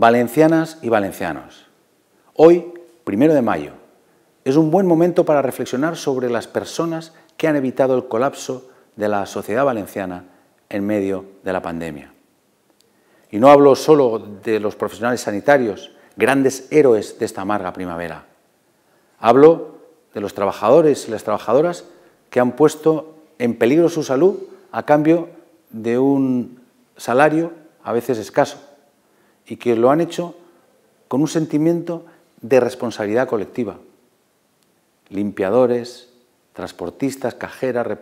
Valencianas y valencianos, hoy, primero de mayo, es un buen momento para reflexionar sobre las personas que han evitado el colapso de la sociedad valenciana en medio de la pandemia. Y no hablo solo de los profesionales sanitarios, grandes héroes de esta amarga primavera. Hablo de los trabajadores y las trabajadoras que han puesto en peligro su salud a cambio de un salario a veces escaso y que lo han hecho con un sentimiento de responsabilidad colectiva. Limpiadores, transportistas, cajeras, eh,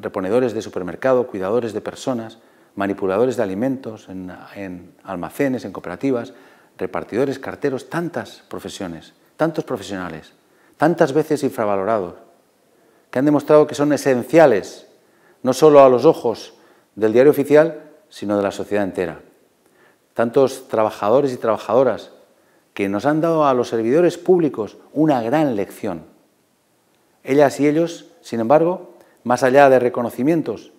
reponedores de supermercado, cuidadores de personas, manipuladores de alimentos en, en almacenes, en cooperativas, repartidores, carteros, tantas profesiones, tantos profesionales, tantas veces infravalorados, que han demostrado que son esenciales, no solo a los ojos del diario oficial, sino de la sociedad entera tantos trabajadores y trabajadoras que nos han dado a los servidores públicos una gran lección. Ellas y ellos, sin embargo, más allá de reconocimientos,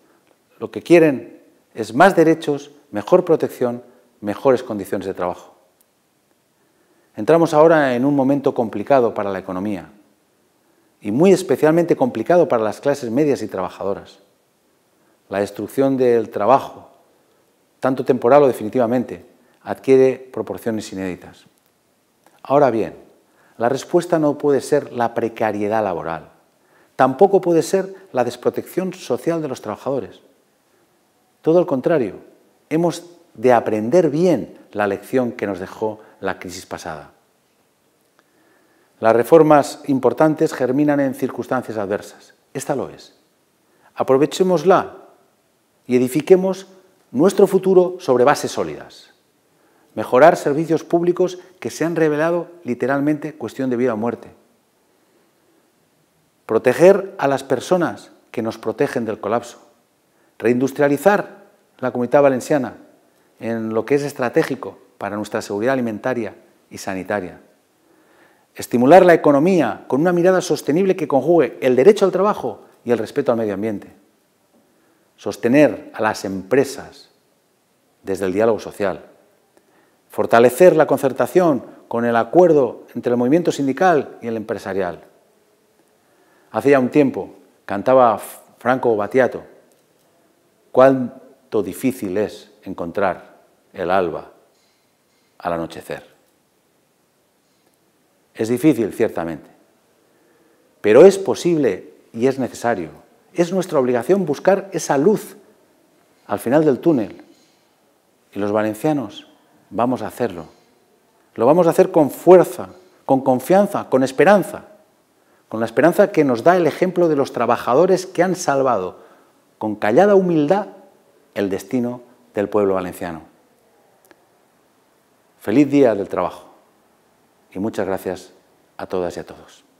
lo que quieren es más derechos, mejor protección, mejores condiciones de trabajo. Entramos ahora en un momento complicado para la economía y muy especialmente complicado para las clases medias y trabajadoras. La destrucción del trabajo, tanto temporal o definitivamente, adquiere proporciones inéditas. Ahora bien, la respuesta no puede ser la precariedad laboral, tampoco puede ser la desprotección social de los trabajadores. Todo al contrario, hemos de aprender bien la lección que nos dejó la crisis pasada. Las reformas importantes germinan en circunstancias adversas. Esta lo es. Aprovechémosla y edifiquemos nuestro futuro sobre bases sólidas. Mejorar servicios públicos que se han revelado literalmente cuestión de vida o muerte. Proteger a las personas que nos protegen del colapso. Reindustrializar la comunidad valenciana en lo que es estratégico para nuestra seguridad alimentaria y sanitaria. Estimular la economía con una mirada sostenible que conjugue el derecho al trabajo y el respeto al medio ambiente sostener a las empresas desde el diálogo social. Fortalecer la concertación con el acuerdo entre el movimiento sindical y el empresarial. Hace ya un tiempo cantaba Franco Batiato, cuánto difícil es encontrar el alba al anochecer. Es difícil, ciertamente, pero es posible y es necesario. Es nuestra obligación buscar esa luz al final del túnel y los valencianos vamos a hacerlo. Lo vamos a hacer con fuerza, con confianza, con esperanza. Con la esperanza que nos da el ejemplo de los trabajadores que han salvado con callada humildad el destino del pueblo valenciano. Feliz día del trabajo y muchas gracias a todas y a todos.